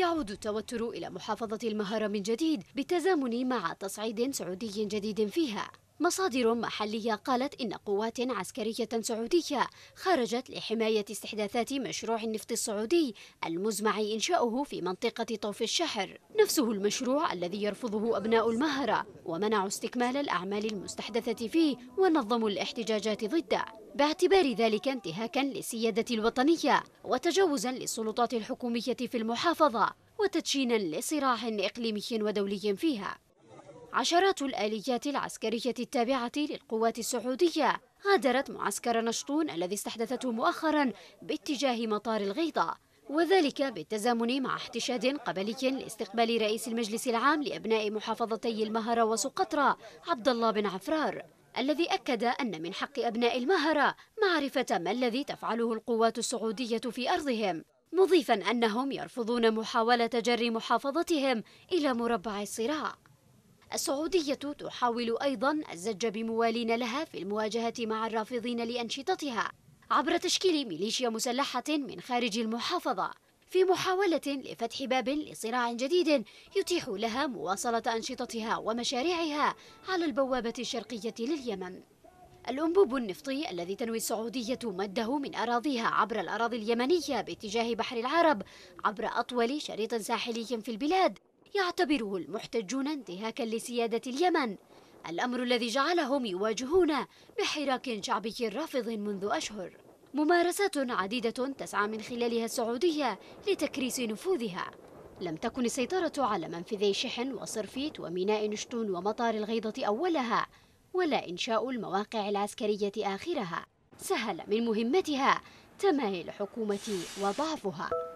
يعود التوتر إلى محافظة المهرة من جديد بالتزامن مع تصعيد سعودي جديد فيها مصادر محلية قالت إن قوات عسكرية سعودية خرجت لحماية استحداثات مشروع النفط السعودي المزمع إنشاؤه في منطقة طوف الشحر نفسه المشروع الذي يرفضه أبناء المهرة ومنعوا استكمال الأعمال المستحدثة فيه ونظموا الاحتجاجات ضده باعتبار ذلك انتهاكا للسيادة الوطنية وتجاوزا للسلطات الحكومية في المحافظة وتدشينا لصراع إقليمي ودولي فيها عشرات الآليات العسكرية التابعة للقوات السعودية غادرت معسكر نشطون الذي استحدثته مؤخرا باتجاه مطار الغيطة وذلك بالتزامن مع احتشاد قبلي لاستقبال رئيس المجلس العام لأبناء محافظتي المهرة وسقطرى عبد الله بن عفرار الذي أكد أن من حق أبناء المهرة معرفة ما الذي تفعله القوات السعودية في أرضهم مضيفا أنهم يرفضون محاولة جر محافظتهم إلى مربع الصراع السعودية تحاول أيضا الزج بموالين لها في المواجهة مع الرافضين لأنشطتها عبر تشكيل ميليشيا مسلحة من خارج المحافظة في محاولة لفتح باب لصراع جديد يتيح لها مواصلة أنشطتها ومشاريعها على البوابة الشرقية لليمن الأنبوب النفطي الذي تنوي السعودية مده من أراضيها عبر الأراضي اليمنية باتجاه بحر العرب عبر أطول شريط ساحلي في البلاد يعتبره المحتجون انتهاكا لسيادة اليمن الأمر الذي جعلهم يواجهون بحراك شعبي رافض منذ أشهر ممارسات عديدة تسعى من خلالها السعودية لتكريس نفوذها لم تكن السيطرة على منفذي شحن وصرفيت وميناء نشتون ومطار الغيضة أولها ولا إنشاء المواقع العسكرية آخرها سهل من مهمتها تمايل حكومة وضعفها